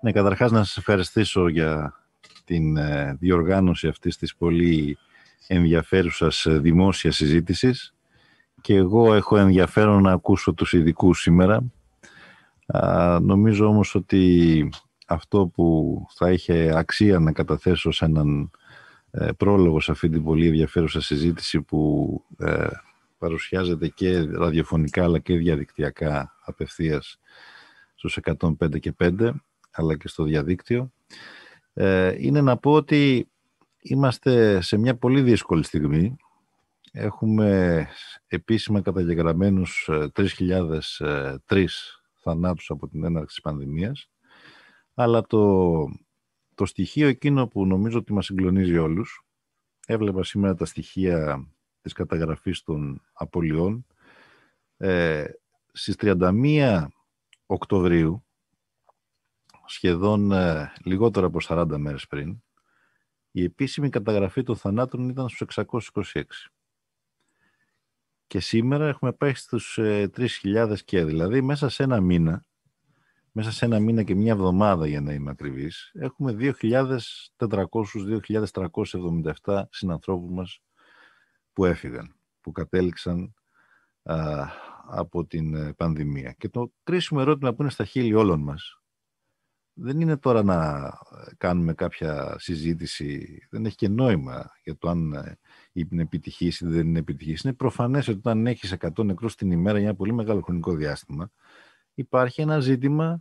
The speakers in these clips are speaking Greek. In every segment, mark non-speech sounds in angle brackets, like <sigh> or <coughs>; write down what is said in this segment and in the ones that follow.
Ναι, καταρχάς να σας ευχαριστήσω για την ε, διοργάνωση αυτής της πολύ ενδιαφέρουσας ε, δημόσιας συζήτησης και εγώ έχω ενδιαφέρον να ακούσω τους ειδικούς σήμερα. Α, νομίζω όμως ότι αυτό που θα είχε αξία να καταθέσω σε έναν ε, πρόλογο σε αυτή την πολύ ενδιαφέρουσα συζήτηση που παρουσιάζεται και ραδιοφωνικά αλλά και διαδικτυακά απευθείας στους 105 και 5 αλλά και στο διαδίκτυο, ε, είναι να πω ότι είμαστε σε μια πολύ δύσκολη στιγμή. Έχουμε επίσημα καταγεγραμμένους 3.003 ε, ε, θανάτους από την έναρξη της πανδημίας, αλλά το, το στοιχείο εκείνο που νομίζω ότι μας συγκλονίζει όλους, έβλεπα σήμερα τα στοιχεία της καταγραφής των απολειών, ε, στις 31 Οκτωβρίου σχεδόν ε, λιγότερο από 40 μέρες πριν, η επίσημη καταγραφή των θανάτων ήταν στους 626. Και σήμερα έχουμε πάει στους 3.000 ε, και, δηλαδή μέσα σε ένα μήνα, μέσα σε ένα μήνα και μια εβδομάδα για να είμαι ακριβής, έχουμε 2.400-2.377 συνανθρώπους μας που έφυγαν, που κατέληξαν α, από την ε, πανδημία. Και το κρίσιμο ερώτημα που είναι στα χείλη όλων μας, δεν είναι τώρα να ε, κάνουμε κάποια συζήτηση, δεν έχει και νόημα για το αν ε, είναι επιτυχής ή δεν είναι επιτυχής. Είναι προφανές ότι όταν έχεις 100 νεκρούς την ημέρα για ένα πολύ μεγάλο χρονικό διάστημα, υπάρχει ένα ζήτημα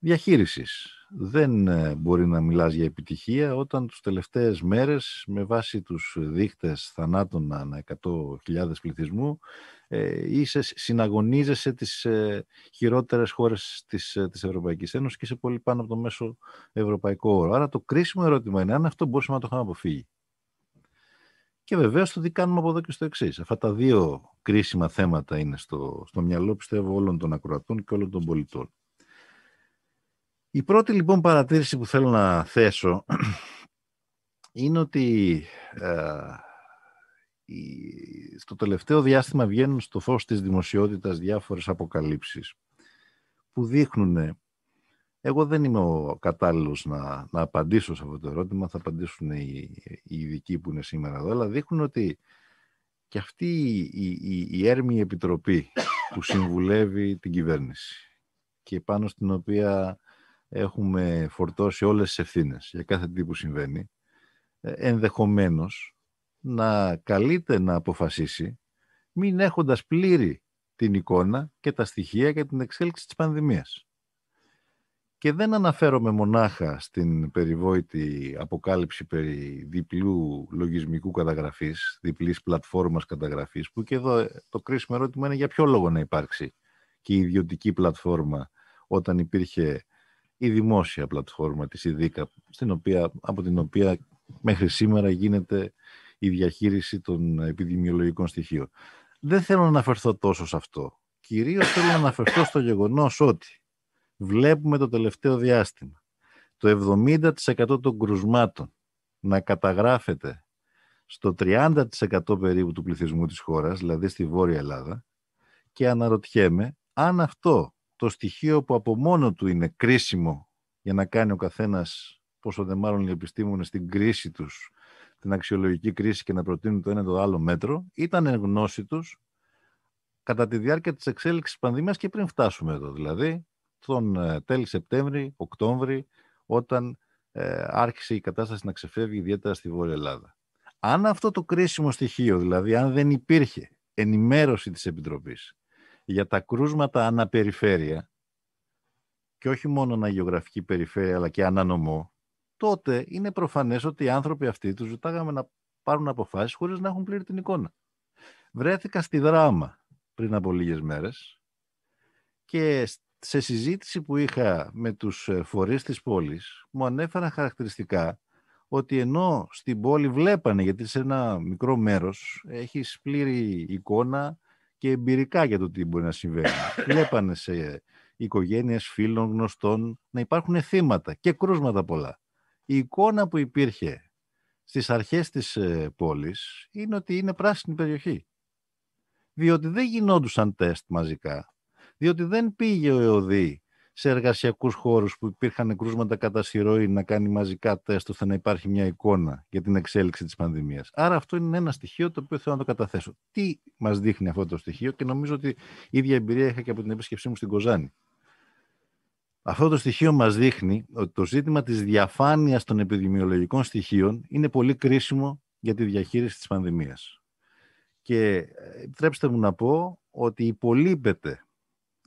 διαχείρισης. Δεν ε, μπορεί να μιλάς για επιτυχία όταν τους τελευταίες μέρες με βάση τους δείχτες θανάτων ανά 100.000 πληθυσμού ε, είσαι, συναγωνίζεσαι τις ε, χειρότερες χώρες της, ε, της Ευρωπαϊκής Ένωσης και είσαι πολύ πάνω από το μέσο ευρωπαϊκό όρο. Άρα το κρίσιμο ερώτημα είναι αν αυτό μπορούσαμε να το είχαμε αποφύγει. Και βεβαίως το τι κάνουμε από εδώ και στο εξής. Αυτά τα δύο κρίσιμα θέματα είναι στο, στο μυαλό, πιστεύω, όλων των ακροατών και όλων των πολιτών. Η πρώτη λοιπόν παρατήρηση που θέλω να θέσω <clears throat> είναι ότι ε, στο τελευταίο διάστημα βγαίνουν στο φως της δημοσιότητας διάφορες αποκαλύψεις που δείχνουν εγώ δεν είμαι ο κατάλληλος να, να απαντήσω σε αυτό το ερώτημα, θα απαντήσουν οι, οι ειδικοί που είναι σήμερα εδώ, αλλά δείχνουν ότι και αυτή η, η, η έρμη επιτροπή που συμβουλεύει την κυβέρνηση και πάνω στην οποία έχουμε φορτώσει όλες τις ευθύνες για κάθε τι που συμβαίνει, ε, ενδεχομένως να καλείται να αποφασίσει μην έχοντας πλήρη την εικόνα και τα στοιχεία για την εξέλιξη της πανδημίας. Και δεν αναφέρομαι μονάχα στην περιβόητη αποκάλυψη περί διπλού λογισμικού καταγραφής, διπλής πλατφόρμας καταγραφής, που και εδώ ε, το κρίσιμο ερώτημα είναι για ποιο λόγο να υπάρξει και η ιδιωτική πλατφόρμα όταν υπήρχε η δημόσια πλατφόρμα της ΙΔΙΚΑ, στην οποία, από την οποία μέχρι σήμερα γίνεται η διαχείριση των επιδημιολογικών στοιχείων. Δεν θέλω να αναφερθώ τόσο σε αυτό. Κυρίως θέλω να αναφερθώ στο γεγονός ότι βλέπουμε το τελευταίο διάστημα το 70% των κρουσμάτων να καταγράφεται στο 30% περίπου του πληθυσμού της χώρας, δηλαδή στη Βόρεια Ελλάδα, και αναρωτιέμαι αν αυτό το στοιχείο που από μόνο του είναι κρίσιμο για να κάνει ο καθένας, πόσο δε μάλλον οι επιστήμονες, την κρίση τους, την αξιολογική κρίση και να προτείνουν το ένα το άλλο μέτρο, ήταν γνώση τους κατά τη διάρκεια της εξέλιξης της πανδημίας και πριν φτάσουμε εδώ. Δηλαδή, τον ε, τέλη Σεπτέμβρη, Οκτώβρη, όταν ε, άρχισε η κατάσταση να ξεφεύγει ιδιαίτερα στη Βόρεια Ελλάδα. Αν αυτό το κρίσιμο στοιχείο, δηλαδή αν δεν υπήρχε ενημέρωση της Επιτροπής, για τα κρούσματα αναπεριφέρεια και όχι μόνο αναγεωγραφική περιφέρεια αλλά και ανανομό, τότε είναι προφανές ότι οι άνθρωποι αυτοί τους ζητάγαμε να πάρουν αποφάσεις χωρίς να έχουν πλήρη την εικόνα. Βρέθηκα στη δράμα πριν από λίγες μέρες και σε συζήτηση που είχα με τους ε, φορείς της πόλης μου ανέφεραν χαρακτηριστικά ότι ενώ στην πόλη βλέπανε, γιατί σε ένα μικρό μέρος έχεις πλήρη εικόνα και εμπειρικά για το τι μπορεί να συμβαίνει. <coughs> Βλέπανε σε οικογένειες φίλων γνωστών να υπάρχουν θύματα και κρούσματα πολλά. Η εικόνα που υπήρχε στις αρχές της ε, πόλης είναι ότι είναι πράσινη περιοχή. Διότι δεν γινόντουσαν τεστ μαζικά, διότι δεν πήγε ο ΕΟΔΗ σε εργασιακούς χώρους που υπήρχαν κρούσματα κατά σειρώη να κάνει μαζικά τεστ ώστε να υπάρχει μια εικόνα για την εξέλιξη της πανδημίας. Άρα αυτό είναι ένα στοιχείο το οποίο θέλω να το καταθέσω. Τι μας δείχνει αυτό το στοιχείο και νομίζω ότι η ίδια εμπειρία είχα και από την επίσκεψή μου στην Κοζάνη. Αυτό το στοιχείο μας δείχνει ότι το ζήτημα της διαφάνειας των επιδημιολογικών στοιχείων είναι πολύ κρίσιμο για τη διαχείριση της πανδημίας. Και ε, επιτρέψτε μου να πω ότι υπολείπεται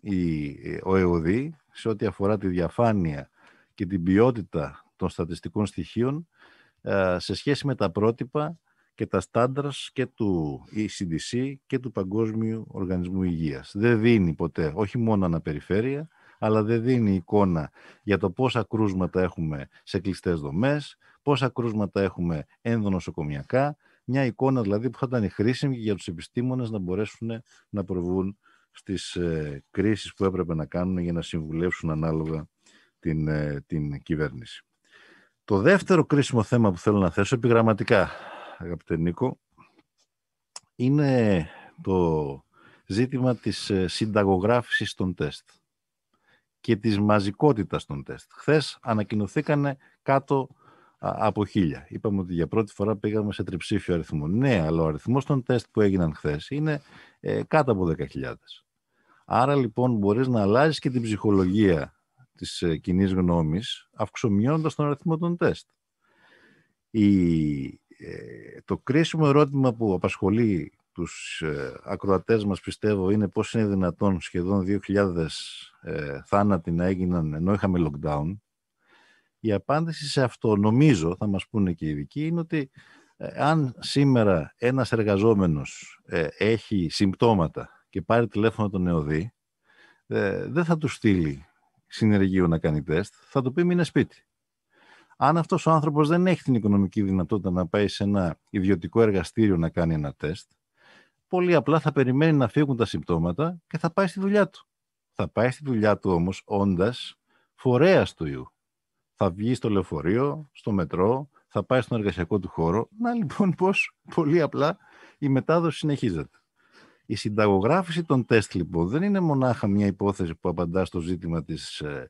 η, ε, ο ΕΟΔΗ σε ό,τι αφορά τη διαφάνεια και την ποιότητα των στατιστικών στοιχείων ε, σε σχέση με τα πρότυπα και τα στάνταρς και του ECDC και του Παγκόσμιου Οργανισμού Υγείας. Δεν δίνει ποτέ, όχι μόνο αναπεριφέρεια, αλλά δεν δίνει εικόνα για το πόσα κρούσματα έχουμε σε κλειστές δομές, πόσα κρούσματα έχουμε ενδονοσοκομιακά, μια εικόνα δηλαδή που θα ήταν χρήσιμη για τους επιστήμονες να μπορέσουν να προβούν στις ε, κρίσεις που έπρεπε να κάνουν για να συμβουλεύσουν ανάλογα την, ε, την κυβέρνηση. Το δεύτερο κρίσιμο θέμα που θέλω να θέσω επιγραμματικά, αγαπητέ Νίκο, είναι το ζήτημα της ε, συνταγογράφησης των τεστ και της μαζικότητας των τεστ. Χθες ανακοινωθήκανε κάτω από χίλια. Είπαμε ότι για πρώτη φορά πήγαμε σε τριψήφιο αριθμό. Ναι, αλλά ο αριθμός των τεστ που έγιναν χθες είναι ε, κάτω από 10.000. Άρα λοιπόν μπορείς να αλλάζεις και την ψυχολογία της ε, κοινής γνώμης αυξομειώνοντας τον αριθμό των τεστ. Η, ε, το κρίσιμο ερώτημα που απασχολεί τους ε, ακροατές μας πιστεύω είναι πώς είναι δυνατόν σχεδόν 2.000 ε, θάνατοι να έγιναν ενώ είχαμε lockdown. Η απάντηση σε αυτό νομίζω θα μας πούνε και οι ειδικοί είναι ότι αν σήμερα ένας εργαζόμενος έχει συμπτώματα και πάρει τηλέφωνο τον νεοδή, ε, δεν θα του στείλει συνεργείο να κάνει τεστ, θα του πει μείνε σπίτι. Αν αυτός ο άνθρωπος δεν έχει την οικονομική δυνατότητα να πάει σε ένα ιδιωτικό εργαστήριο να κάνει ένα τεστ, πολύ απλά θα περιμένει να φύγουν τα συμπτώματα και θα πάει στη δουλειά του. Θα πάει στη δουλειά του όμως όντας φορέας του ιού. Θα βγει στο λεωφορείο, στο μετρό, θα πάει στον εργασιακό του χώρο. Να λοιπόν πώς πολύ απλά η μετάδοση συνεχίζεται. Η συνταγογράφηση των τεστ, λοιπόν, δεν είναι μονάχα μια υπόθεση που απαντά στο ζήτημα της ε,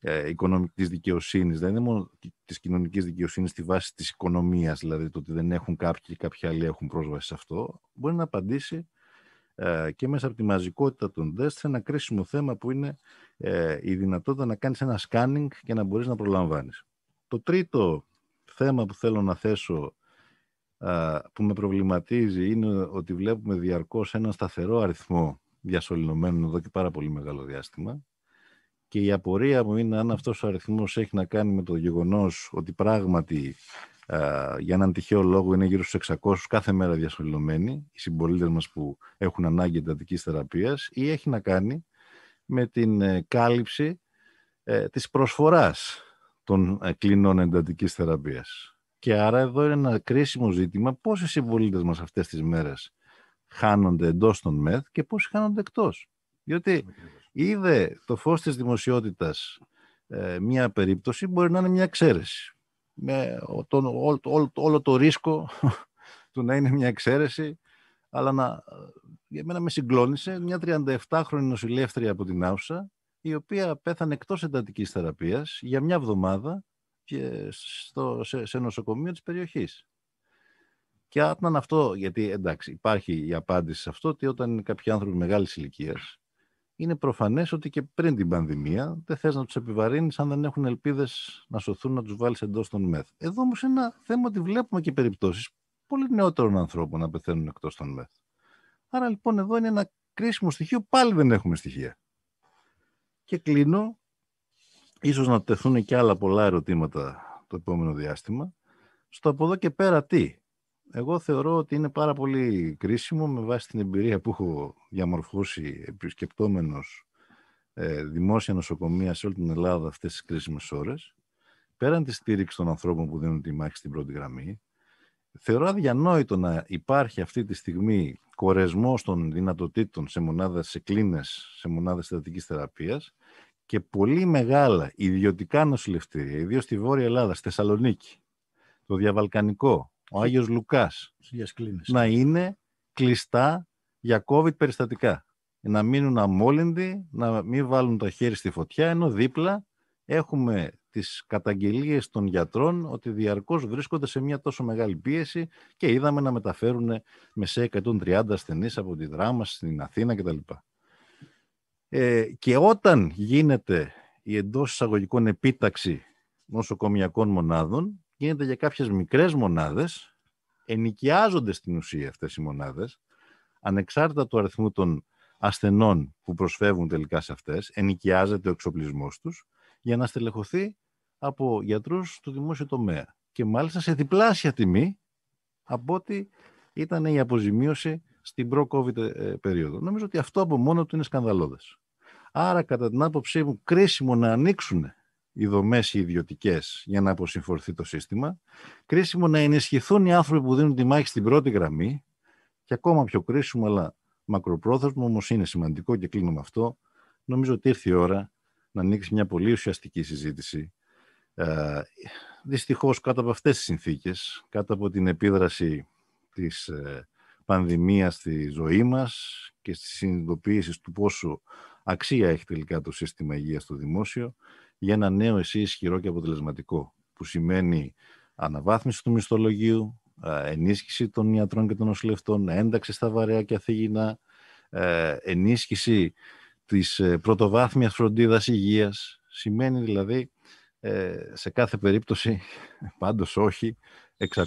ε, οικονομική δικαιοσύνης, δεν είναι μόνο τη κοινωνικής δικαιοσύνης στη βάση της οικονομίας, δηλαδή το ότι δεν έχουν κάποιοι ή κάποιοι άλλοι έχουν πρόσβαση σε αυτό, μπορεί να απαντήσει ε, και μέσα από τη μαζικότητα των τεστ σε ένα κρίσιμο θέμα που είναι η δυνατότητα να κάνεις ένα σκάνινγκ και να μπορείς να προλαμβάνεις. Το τρίτο θέμα που θέλω να θέσω που με προβληματίζει είναι ότι βλέπουμε διαρκώς ένα σταθερό αριθμό διασωληνωμένων εδώ και πάρα πολύ μεγάλο διάστημα και η απορία μου είναι αν αυτός ο αριθμός έχει να κάνει με το γεγονός ότι πράγματι για έναν τυχαίο λόγο είναι γύρω στους 600 κάθε μέρα διασωληνωμένοι οι συμπολίτες μας που έχουν ανάγκη εντατικής θεραπείας ή έχει να κάνει με την ε, κάλυψη ε, της προσφοράς των ε, κλινών εντατικής θεραπείας. Και άρα εδώ είναι ένα κρίσιμο ζήτημα πόσοι συμβολίτες μας αυτές τις μέρες χάνονται εντός των ΜΕΘ και πόσοι χάνονται εκτός. Διότι είδε το φως της δημοσιότητας ε, μια περίπτωση μπορεί να είναι μια εξαίρεση. Με τον, όλο το ρίσκο <laughs> του να είναι μια εξαίρεση, αλλά να, ε, για μένα με συγκλώνησε μια 37χρονη νοσηλεύτρια από την Άουσα, η οποία πέθανε εκτός εντατικής θεραπείας για μια εβδομάδα και στο, σε, σε νοσοκομείο της περιοχής. Και άτναν αυτό, γιατί εντάξει, υπάρχει η απάντηση σε αυτό ότι όταν είναι κάποιοι άνθρωποι μεγάλης ηλικίας, είναι προφανές ότι και πριν την πανδημία δεν θες να τους επιβαρύνεις αν δεν έχουν ελπίδες να σωθούν να τους βάλεις εντός των ΜΕΘ. Εδώ όμως είναι ένα θέμα ότι βλέπουμε και περιπτώσεις πολύ νεότερων ανθρώπων να πεθαίνουν εκτός των ΜΕΘ. Άρα λοιπόν εδώ είναι ένα κρίσιμο στοιχείο, πάλι δεν έχουμε στοιχεία. Και κλείνω ίσως να τεθούν και άλλα πολλά ερωτήματα το επόμενο διάστημα. Στο από εδώ και πέρα τι. Εγώ θεωρώ ότι είναι πάρα πολύ κρίσιμο με βάση την εμπειρία που έχω διαμορφώσει επισκεπτόμενος ε, δημόσια νοσοκομεία σε όλη την Ελλάδα αυτές τις κρίσιμες ώρες, πέραν της στήριξης των ανθρώπων που δίνουν τη μάχη στην πρώτη γραμμή, θεωρώ αδιανόητο να υπάρχει αυτή τη στιγμή κορεσμός των δυνατοτήτων σε μονάδες, σε κλίνες, σε μονάδες θεραπείας, και πολύ μεγάλα ιδιωτικά νοσηλευτήρια, ιδίως στη Βόρεια Ελλάδα, στη Θεσσαλονίκη, το Διαβαλκανικό, ο Άγιος Λουκάς, να είναι κλειστά για COVID περιστατικά. Να μείνουν αμόλυντοι, να μην βάλουν τα χέρι στη φωτιά, ενώ δίπλα έχουμε τις καταγγελίες των γιατρών ότι διαρκώς βρίσκονται σε μια τόσο μεγάλη πίεση και είδαμε να μεταφέρουν μεσαία 130 ασθενείς από τη δράμα στην Αθήνα κτλ. Ε, και όταν γίνεται η εντός εισαγωγικών επίταξη νοσοκομιακών μονάδων, γίνεται για κάποιες μικρές μονάδες, ενοικιάζονται στην ουσία αυτές οι μονάδες, ανεξάρτητα του αριθμού των ασθενών που προσφεύγουν τελικά σε αυτές, ενοικιάζεται ο εξοπλισμός τους, για να στελεχωθεί από γιατρούς του δημόσιου τομέα. Και μάλιστα σε διπλάσια τιμή από ό,τι ήταν η αποζημίωση στην προ-COVID ε, περίοδο. Νομίζω ότι αυτό από μόνο του είναι σκανδαλώδες. Άρα, κατά την άποψή μου, κρίσιμο να ανοίξουν οι δομές οι ιδιωτικές για να αποσυμφορθεί το σύστημα, κρίσιμο να ενισχυθούν οι άνθρωποι που δίνουν τη μάχη στην πρώτη γραμμή και ακόμα πιο κρίσιμο, αλλά μακροπρόθεσμο, όμως είναι σημαντικό και κλείνω με αυτό, νομίζω ότι ήρθε η ώρα να ανοίξει μια πολύ ουσιαστική συζήτηση. Ε, δυστυχώς, κάτω από αυτές τις συνθήκες, κάτω από την επίδραση της ε, Πανδημία στη ζωή μας και στη συνειδητοποίηση του πόσο αξία έχει τελικά το σύστημα υγείας στο δημόσιο για ένα νέο εσύ ισχυρό και αποτελεσματικό που σημαίνει αναβάθμιση του μισθολογίου, ενίσχυση των ιατρών και των νοσηλευτών, ένταξη στα βαρέα και αθήγηνα, ε, ενίσχυση της ε, πρωτοβάθμιας φροντίδας υγείας. Σημαίνει δηλαδή ε, σε κάθε περίπτωση, <laughs> πάντως όχι,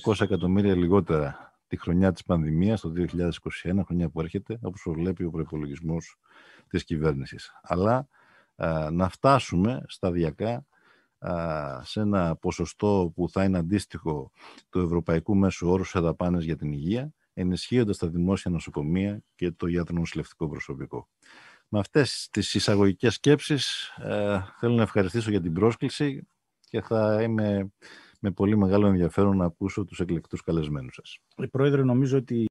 600 εκατομμύρια λιγότερα τη χρονιά της πανδημίας, το 2021, χρονιά που έρχεται, όπως βλέπει ο προπολογισμό της κυβέρνησης. Αλλά να φτάσουμε σταδιακά α, σε ένα ποσοστό που θα είναι αντίστοιχο του ευρωπαϊκού μέσου όρους σε δαπάνες για την υγεία, ενισχύοντας τα δημόσια νοσοκομεία και το ιατρονοσηλευτικό προσωπικό. Με αυτές τις εισαγωγικές σκέψεις α, ε, θέλω να ευχαριστήσω για την πρόσκληση και θα είμαι με πολύ μεγάλο ενδιαφέρον να ακούσω τους εκλεκτούς καλεσμένους σας. Ε, νομίζω ότι